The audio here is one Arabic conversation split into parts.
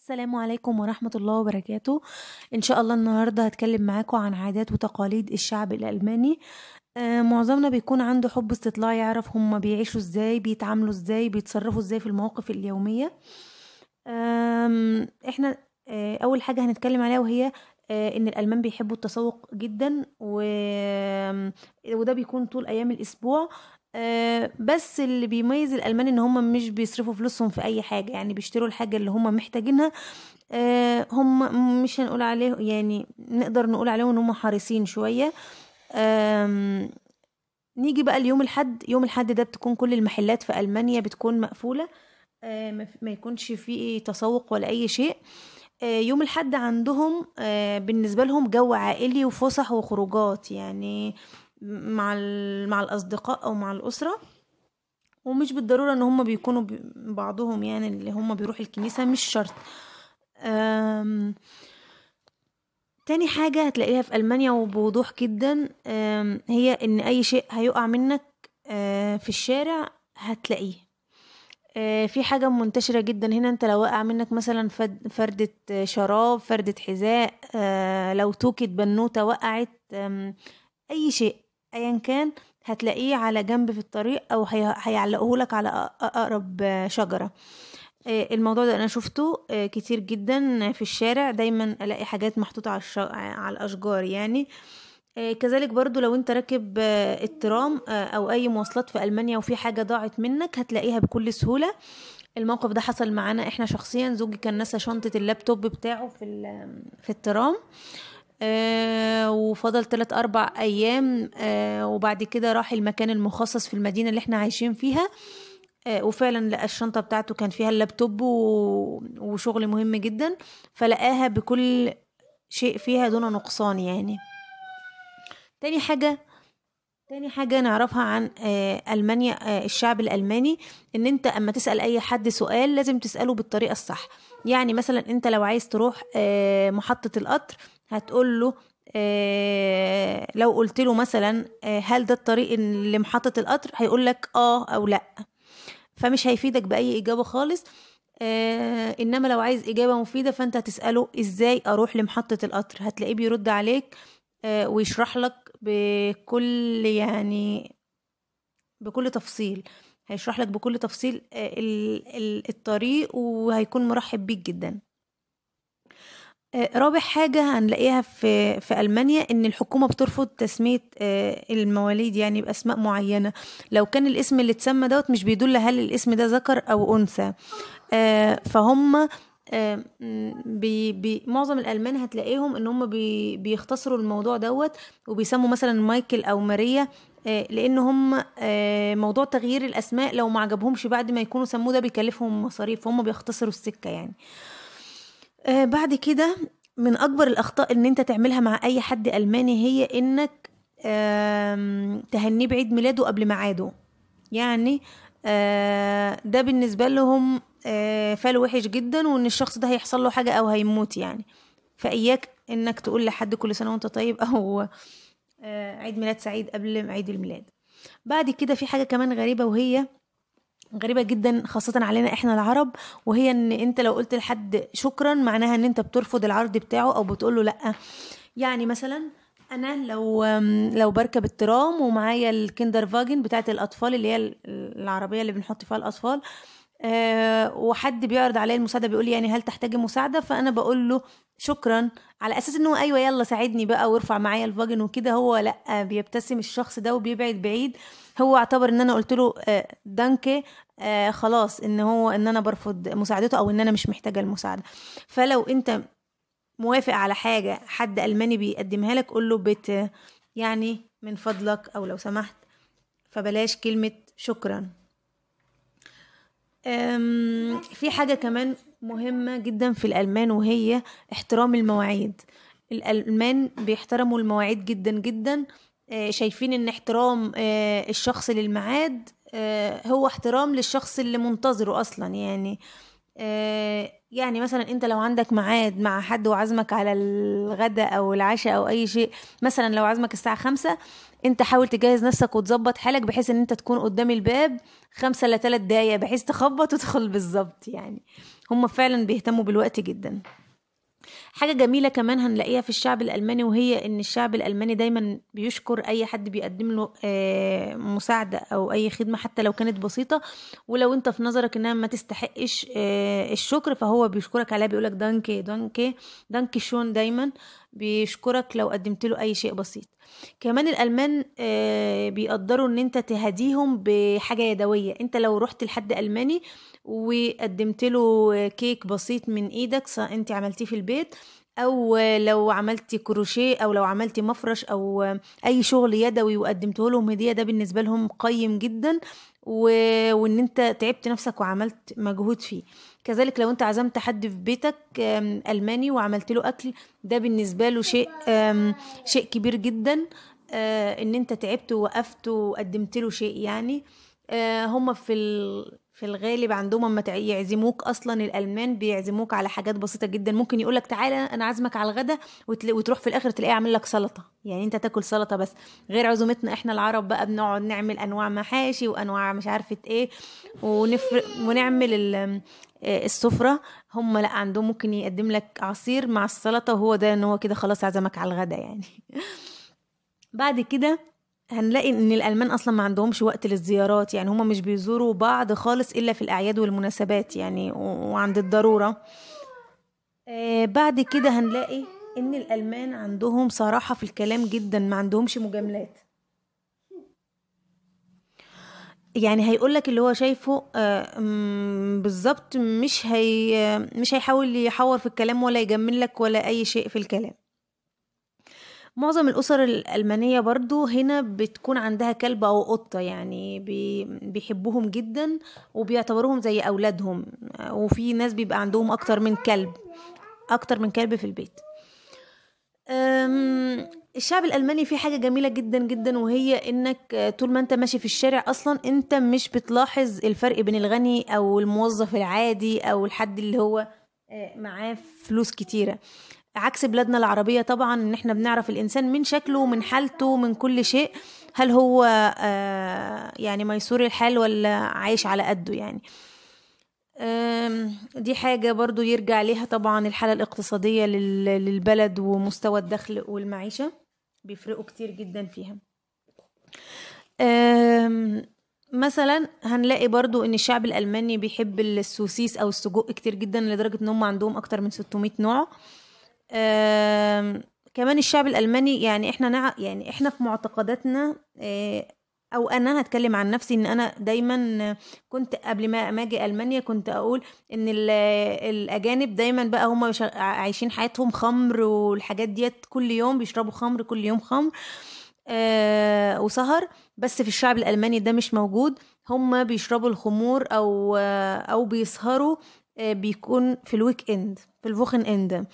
السلام عليكم ورحمة الله وبركاته إن شاء الله النهاردة هتكلم معاكم عن عادات وتقاليد الشعب الألماني آه، معظمنا بيكون عنده حب استطلاع يعرف هما بيعيشوا ازاي بيتعاملوا ازاي بيتصرفوا ازاي في المواقف اليومية احنا آه، أول حاجة هنتكلم عليها وهي آه، ان الالمان بيحبوا التسوق جدا و... وده بيكون طول ايام الاسبوع آه، بس اللي بيميز الالمان ان هم مش بيصرفوا فلوسهم في اي حاجه يعني بيشتروا الحاجه اللي هم محتاجينها آه، هم مش هنقول عليه يعني نقدر نقول عليهم ان هم حريصين شويه نيجي بقى ليوم الحد يوم الحد ده بتكون كل المحلات في المانيا بتكون مقفوله آه، ما يكونش فيه تسوق ولا اي شيء يوم الحد عندهم بالنسبه لهم جو عائلي وفسح وخروجات يعني مع مع الاصدقاء او مع الاسره ومش بالضروره ان هم بيكونوا بعضهم يعني اللي هم بيروحوا الكنيسه مش شرط تاني حاجة هتلاقيها في ألمانيا وبوضوح جدا هي إن أي شيء هيقع منك في الشارع هتلاقيه في حاجة منتشرة جدا هنا انت لو وقع منك مثلا فردة شراب فردة حذاء لو توكت بنوتة وقعت أي شيء ايا كان هتلاقيه على جنب في الطريق او هيعلقه لك على اقرب شجره آه، الموضوع ده انا شفته آه، كتير جدا في الشارع دايما الاقي حاجات محطوطه على, الش... على الاشجار يعني آه، كذلك برضو لو انت راكب الترام او اي مواصلات في المانيا وفي حاجه ضاعت منك هتلاقيها بكل سهوله الموقف ده حصل معانا احنا شخصيا زوجي كان نسى شنطه اللابتوب بتاعه في في الترام آه آه، وفضل ثلاث أربع أيام آه، وبعد كده راح المكان المخصص في المدينة اللي احنا عايشين فيها آه، وفعلا لقى الشنطة بتاعته كان فيها اللابتوب وشغل مهم جدا فلقاها بكل شيء فيها دون نقصان يعني تاني حاجة تاني حاجة نعرفها عن ألمانيا الشعب الألماني إن أنت أما تسأل أي حد سؤال لازم تسأله بالطريقة الصح يعني مثلا أنت لو عايز تروح محطة القطر هتقول له آه، لو قلت له مثلا آه، هل ده الطريق اللي لمحطة القطر هيقول لك اه او لا فمش هيفيدك بأي إجابة خالص آه إنما لو عايز إجابة مفيدة فأنت هتسأله إزاي أروح لمحطة القطر هتلاقيه بيرد عليك آه ويشرح لك بكل يعني بكل تفصيل هيشرح لك بكل تفصيل آه، الطريق وهيكون مرحب بيك جداً آه، رابع حاجة هنلاقيها في في ألمانيا إن الحكومة بترفض تسمية آه، المواليد يعني بأسماء معينة لو كان الاسم اللي اتسمى دوت مش بيدل هل الاسم ده ذكر أو أنثى آه، فهم بي بي معظم الالمان هتلاقيهم ان هم بي بيختصروا الموضوع دوت وبيسموا مثلا مايكل او ماريا لان هم موضوع تغيير الاسماء لو ما عجبهمش بعد ما يكونوا سموه ده بيكلفهم مصاريف هم بيختصروا السكه يعني آه بعد كده من اكبر الاخطاء ان انت تعملها مع اي حد الماني هي انك آه تهنيه بعيد ميلاده قبل ميعاده يعني آه ده بالنسبه لهم آه فال وحش جدا وان الشخص ده هيحصل له حاجه او هيموت يعني فاياك انك تقول لحد كل سنه وانت طيب او آه، عيد ميلاد سعيد قبل عيد الميلاد بعد كده في حاجه كمان غريبه وهي غريبة جدا خاصة علينا احنا العرب وهي ان انت لو قلت لحد شكرا معناها ان انت بترفض العرض بتاعه او بتقول له لا يعني مثلا انا لو لو بركب الترام ومعايا الكندر فاجن بتاعت الاطفال اللي هي العربية اللي بنحط فيها الاطفال آه، وحد بيعرض عليا المساعده بيقول لي يعني هل تحتاجي مساعده فانا بقول له شكرا على اساس انه ايوه يلا ساعدني بقى وارفع معايا الفاجن وكده هو لا بيبتسم الشخص ده وبيبعد بعيد هو اعتبر ان انا قلت له آه، دانكي آه، خلاص ان هو ان انا برفض مساعدته او ان انا مش محتاجه المساعده فلو انت موافق على حاجه حد الماني بيقدمها لك قول له بيت يعني من فضلك او لو سمحت فبلاش كلمه شكرا في حاجة كمان مهمة جدا في الألمان وهي احترام المواعيد الألمان بيحترموا المواعيد جدا جدا آه، شايفين ان احترام آه، الشخص للميعاد آه، هو احترام للشخص اللي منتظره اصلا يعني يعني مثلا انت لو عندك ميعاد مع حد وعزمك على الغداء او العشاء او اي شيء مثلا لو عزمك الساعه خمسة انت حاول تجهز نفسك وتظبط حالك بحيث ان انت تكون قدام الباب خمسة لثلاث دقايق بحيث تخبط وتدخل بالظبط يعني هم فعلا بيهتموا بالوقت جدا حاجة جميلة كمان هنلاقيها في الشعب الألماني وهي إن الشعب الألماني دايما بيشكر أي حد بيقدم له آه، مساعدة أو أي خدمة حتى لو كانت بسيطة ولو أنت في نظرك إنها ما تستحقش آه، الشكر فهو بيشكرك عليها بيقولك دانكي دانكي دانكي شون دايما بيشكرك لو قدمت له أي شيء بسيط كمان الألمان آه، بيقدروا إن أنت تهديهم بحاجة يدوية أنت لو رحت لحد ألماني وقدمت له كيك بسيط من إيدك سواء أنت عملتيه في البيت او لو عملتي كروشيه او لو عملتي مفرش او اي شغل يدوي وقدمته لهم هديه ده بالنسبه لهم قيم جدا و... وان انت تعبت نفسك وعملت مجهود فيه كذلك لو انت عزمت حد في بيتك الماني وعملت له اكل ده بالنسبه له شيء شيء كبير جدا آه، ان انت تعبت ووقفت وقدمت له شيء يعني آه، هم في ال... في الغالب عندهم اما يعزموك اصلا الالمان بيعزموك على حاجات بسيطه جدا ممكن يقولك تعالى انا عازمك على الغدا وتروح في الاخر تلاقيه عامل لك سلطه يعني انت تاكل سلطه بس غير عزومتنا احنا العرب بقى بنقعد نعمل انواع محاشي وانواع مش عارفه ايه ونفرق ونعمل آه، السفره هم لا عندهم ممكن يقدم لك عصير مع السلطه وهو ده ان هو كده خلاص عزمك على الغدا يعني بعد كده هنلاقي ان الالمان اصلا ما عندهمش وقت للزيارات يعني هما مش بيزوروا بعض خالص الا في الاعياد والمناسبات يعني وعند الضروره آه بعد كده هنلاقي ان الالمان عندهم صراحه في الكلام جدا ما عندهمش مجاملات يعني هيقولك اللي هو شايفه آه، بالظبط مش هي مش هيحاول يحور في الكلام ولا يجمل لك ولا اي شيء في الكلام معظم الأسر الألمانية برضو هنا بتكون عندها كلب أو قطة يعني بيحبوهم جدا وبيعتبروهم زي أولادهم وفي ناس بيبقى عندهم أكتر من كلب أكتر من كلب في البيت الشعب الألماني فيه حاجة جميلة جدا جدا وهي إنك طول ما أنت ماشي في الشارع أصلا أنت مش بتلاحظ الفرق بين الغني أو الموظف العادي أو الحد اللي هو آه، معاه فلوس كتيرة عكس بلادنا العربية طبعا ان احنا بنعرف الانسان من شكله من حالته من كل شيء هل هو آه، يعني ميسور الحال ولا عايش على قده يعني دي حاجة برضو يرجع لها طبعا الحالة الاقتصادية للبلد ومستوى الدخل والمعيشة بيفرقوا كتير جدا فيها مثلا هنلاقي برضو ان الشعب الالماني بيحب السوسيس او السجق كتير جدا لدرجة ان هم عندهم اكتر من 600 نوع كمان الشعب الالماني يعني احنا نع... يعني احنا في معتقداتنا آه، او انا هتكلم عن نفسي ان انا دايما كنت قبل ما اجي المانيا كنت اقول ان الاجانب دايما بقى هم عايشين حياتهم خمر والحاجات ديت كل يوم بيشربوا خمر كل يوم خمر آه وسهر بس في الشعب الالماني ده مش موجود هم بيشربوا الخمور او آه، او بيسهروا آه، بيكون في الويك اند في الفوخن اند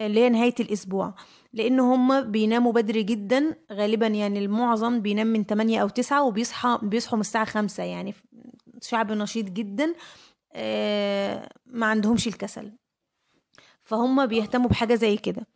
اللي هي نهاية الأسبوع لأن هم بيناموا بدري جدا غالبا يعني المعظم بينام من 8 أو 9 وبيصحى بيصحوا من الساعة 5 يعني شعب نشيط جدا آه، ما عندهمش الكسل فهم بيهتموا بحاجة زي كده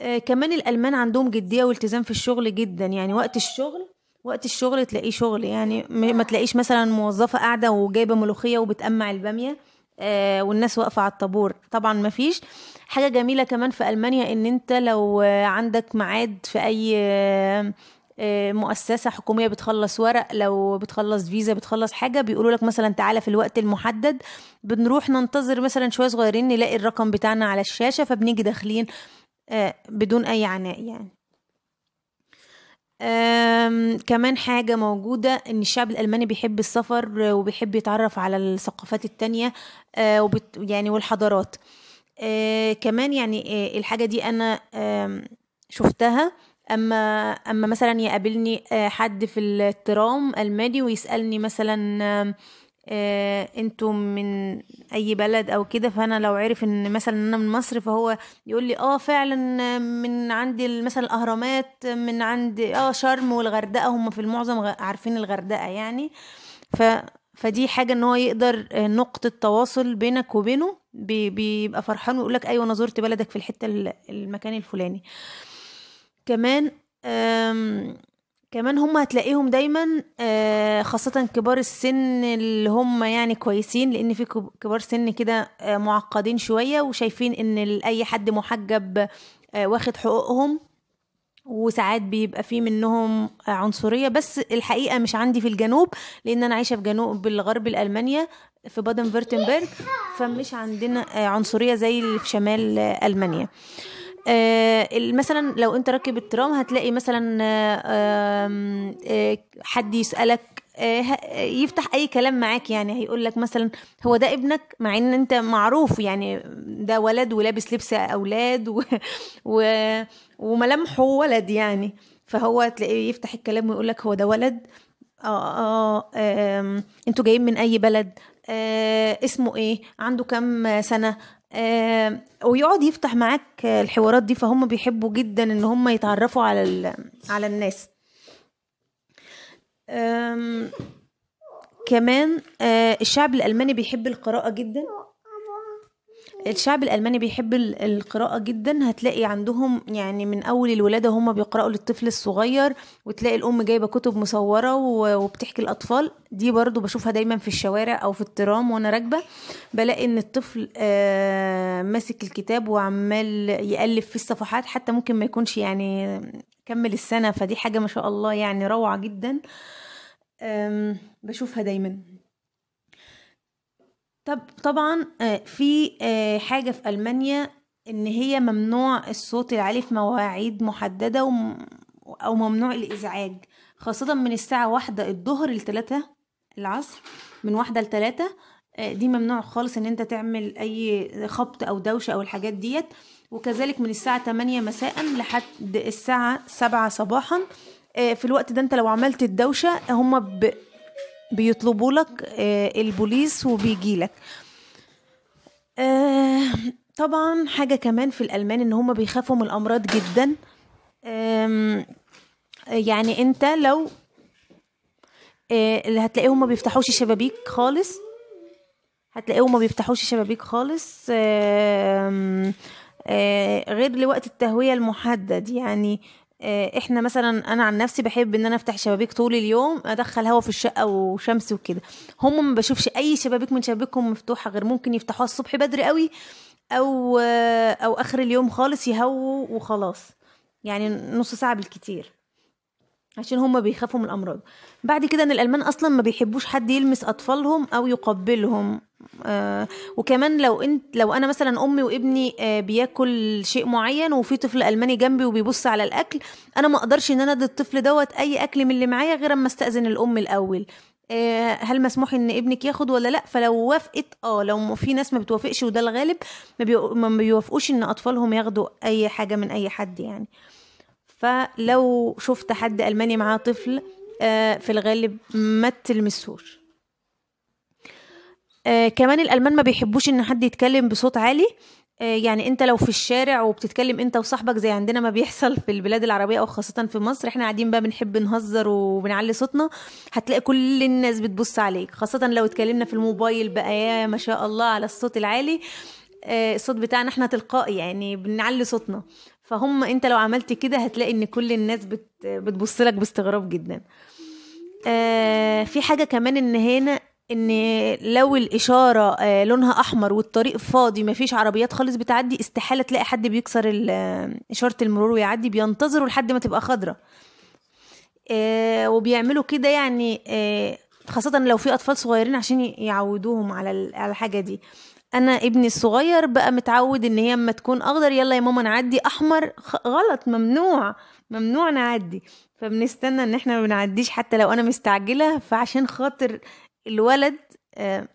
آه، كمان الألمان عندهم جدية والتزام في الشغل جدا يعني وقت الشغل وقت الشغل تلاقيه شغل يعني ما تلاقيش مثلا موظفة قاعدة وجايبة ملوخية وبتأمع البامية آه، والناس واقفه على الطابور طبعا ما فيش حاجه جميله كمان في المانيا ان انت لو عندك ميعاد في اي آه، آه، مؤسسة حكومية بتخلص ورق لو بتخلص فيزا بتخلص حاجة بيقولوا لك مثلا تعالى في الوقت المحدد بنروح ننتظر مثلا شوية صغيرين نلاقي الرقم بتاعنا على الشاشة فبنيجي داخلين بدون أي عناء يعني كمان حاجة موجودة إن الشعب الألماني بيحب السفر وبيحب يتعرف على الثقافات التانية آه، وبت يعني والحضارات آه، كمان يعني آه، الحاجة دي أنا شفتها اما اما مثلا يقابلني حد في الترام الماني ويسالني مثلا آه، انتم من اي بلد او كده فانا لو عرف ان مثلا انا من مصر فهو يقول لي اه فعلا من عندي مثلا الاهرامات من عند اه شرم والغردقه هم في المعظم عارفين الغردقه يعني ف فدي حاجه ان هو يقدر آه، نقطه تواصل بينك وبينه بيبقى فرحان ويقول لك ايوه انا زرت بلدك في الحته المكان الفلاني كمان كمان هم هتلاقيهم دايما آه، خاصة كبار السن اللي هم يعني كويسين لأن في كبار سن كده آه، معقدين شوية وشايفين إن أي حد محجب آه، واخد حقوقهم وساعات بيبقى في منهم عنصرية بس الحقيقة مش عندي في الجنوب لأن أنا عايشة في جنوب الغرب الألمانيا في بادن فيرتنبرج فمش عندنا عنصرية زي اللي في شمال ألمانيا آه، مثلا لو انت راكب الترام هتلاقي مثلا آه، آه، حد يسالك يفتح اي كلام معاك يعني هيقول لك مثلا هو ده ابنك مع ان انت معروف يعني ده ولد ولابس لبس اولاد و... و... وملامحه ولد يعني فهو تلاقيه يفتح الكلام ويقول لك هو ده ولد اه اه انتوا جايين من اي بلد آه اسمه ايه عنده كام سنه ويقعد يفتح معاك الحوارات دي فهم بيحبوا جدا ان هم يتعرفوا على على الناس كمان آه، الشعب الالماني بيحب القراءه جدا الشعب الالماني بيحب القراءه جدا هتلاقي عندهم يعني من اول الولاده هم بيقراوا للطفل الصغير وتلاقي الام جايبه كتب مصوره وبتحكي الاطفال دي برضو بشوفها دايما في الشوارع او في الترام وانا راكبه بلاقي ان الطفل آه، ماسك الكتاب وعمال يقلب في الصفحات حتى ممكن ما يكونش يعني كمل السنه فدي حاجه ما شاء الله يعني روعه جدا بشوفها دايما طب طبعا آه، في آه، حاجة في ألمانيا إن هي ممنوع الصوت العالي في مواعيد محددة أو ممنوع الإزعاج خاصة من الساعة واحدة الظهر لتلاتة العصر من واحدة لتلاتة آه، دي ممنوع خالص ان انت تعمل اي خبط او دوشة او الحاجات ديت وكذلك من الساعة 8 مساء لحد الساعة 7 صباحا في الوقت ده انت لو عملت الدوشة هما ب... بيطلبوا لك آه، البوليس وبيجي لك آه، طبعا حاجه كمان في الالمان ان هم بيخافوا من الامراض جدا يعني انت لو اللي آه، هتلاقيهم ما بيفتحوش شبابيك خالص هتلاقيهم ما بيفتحوش شبابيك خالص غير لوقت التهويه المحدد يعني آه، احنا مثلا انا عن نفسي بحب ان انا افتح شبابيك طول اليوم ادخل هوا في الشقه وشمس وكده هم ما بشوفش اي شبابيك من شبابيكهم مفتوحه غير ممكن يفتحوها الصبح بدري قوي او آه، او اخر اليوم خالص يهووا وخلاص يعني نص ساعه بالكتير عشان هم بيخافوا من الامراض بعد كده ان الالمان اصلا ما بيحبوش حد يلمس اطفالهم او يقبلهم آه وكمان لو انت لو انا مثلا امي وابني آه بياكل شيء معين وفي طفل الماني جنبي وبيبص على الاكل انا ما اقدرش ان انا ادي الطفل دوت اي اكل من اللي معايا غير اما استاذن الام الاول آه هل مسموح ان ابنك ياخد ولا لا فلو وافقت اه لو في ناس ما بتوافقش وده الغالب ما بيوافقوش ان اطفالهم ياخدوا اي حاجه من اي حد يعني آه فلو شفت حد ألماني معاه طفل آه، في الغالب ما تلمسهوش آه، كمان الألمان ما بيحبوش إن حد يتكلم بصوت عالي آه، يعني انت لو في الشارع وبتتكلم انت وصاحبك زي عندنا ما بيحصل في البلاد العربيه او خاصه في مصر احنا قاعدين بقى بنحب نهزر وبنعلي صوتنا هتلاقي كل الناس بتبص عليك خاصه لو اتكلمنا في الموبايل بقى يا ما شاء الله على الصوت العالي الصوت بتاعنا احنا تلقائي يعني بنعلي صوتنا فهم انت لو عملت كده هتلاقي ان كل الناس بت بتبص لك باستغراب جدا آه في حاجه كمان ان هنا ان لو الاشاره آه لونها احمر والطريق فاضي مفيش عربيات خالص بتعدي استحاله تلاقي حد بيكسر اشاره المرور ويعدي بينتظروا لحد ما تبقى خضره آه وبيعملوا كده يعني آه خاصة لو في أطفال صغيرين عشان يعودوهم على على الحاجة دي أنا ابني الصغير بقى متعود إن هي أما تكون أخضر يلا يا ماما نعدي أحمر غلط ممنوع ممنوع نعدي فبنستنى إن إحنا ما بنعديش حتى لو أنا مستعجلة فعشان خاطر الولد آه،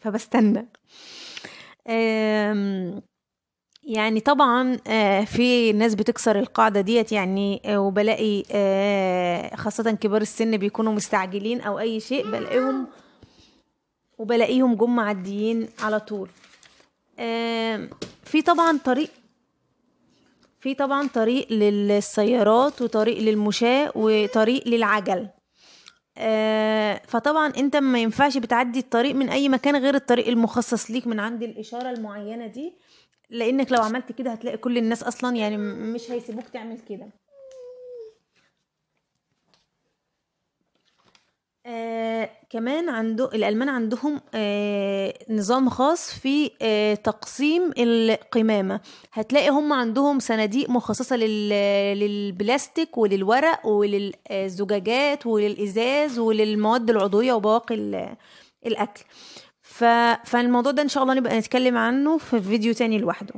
فبستنى يعني طبعا آه، في ناس بتكسر القاعده ديت يعني آه، وبلاقي آه، خاصه كبار السن بيكونوا مستعجلين او اي شيء بلاقيهم وبلاقيهم جم معديين على طول في طبعا طريق في طبعا طريق للسيارات وطريق للمشاة وطريق للعجل فطبعا انت ما ينفعش بتعدي الطريق من اي مكان غير الطريق المخصص ليك من عند الاشاره المعينه دي لانك لو عملت كده هتلاقي كل الناس اصلا يعني مش هيسيبوك تعمل كده آه كمان عنده الالمان عندهم آه نظام خاص في آه تقسيم القمامه هتلاقي هم عندهم صناديق مخصصه لل... للبلاستيك وللورق وللزجاجات آه، وللازاز وللمواد العضويه وبواقي الاكل آه ف... فالموضوع ده ان شاء الله نبقى نتكلم عنه في فيديو تاني لوحده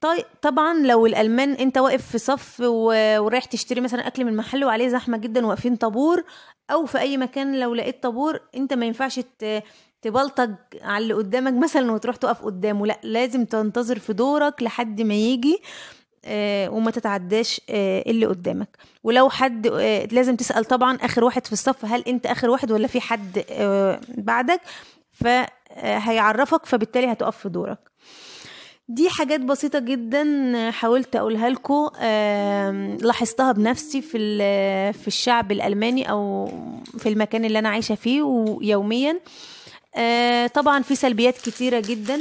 طيب طبعا لو الالمان انت واقف في صف ورايح تشتري مثلا اكل من محل وعليه زحمه جدا واقفين طابور او في اي مكان لو لقيت طابور انت ما ينفعش ت... تبلطج على اللي قدامك مثلا وتروح تقف قدامه لا لازم تنتظر في دورك لحد ما يجي آه آه، وما تتعداش آه، اللي قدامك ولو حد آه، لازم تسأل طبعا آخر واحد في الصف هل أنت آخر واحد ولا في حد بعدك فهيعرفك فبالتالي هتقف في دورك دي حاجات بسيطة جدا حاولت أقولها لكم لاحظتها بنفسي في في الشعب الألماني أو في المكان اللي أنا عايشة فيه ويوميا طبعا في سلبيات كتيرة جدا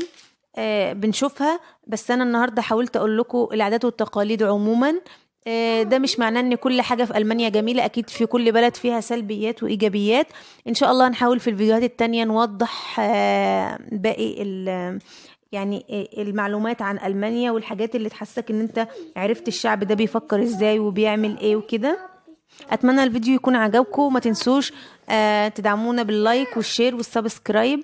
آه، بنشوفها بس انا النهارده حاولت اقول لكم العادات والتقاليد عموما آه، ده مش معناه ان كل حاجه في المانيا جميله اكيد في كل بلد فيها سلبيات وايجابيات ان شاء الله هنحاول في الفيديوهات التانية نوضح آه، باقي يعني المعلومات عن المانيا والحاجات اللي تحسك ان انت عرفت الشعب ده بيفكر ازاي وبيعمل ايه وكده اتمنى الفيديو يكون عجبكم ما تنسوش تدعمونا باللايك والشير والسبسكرايب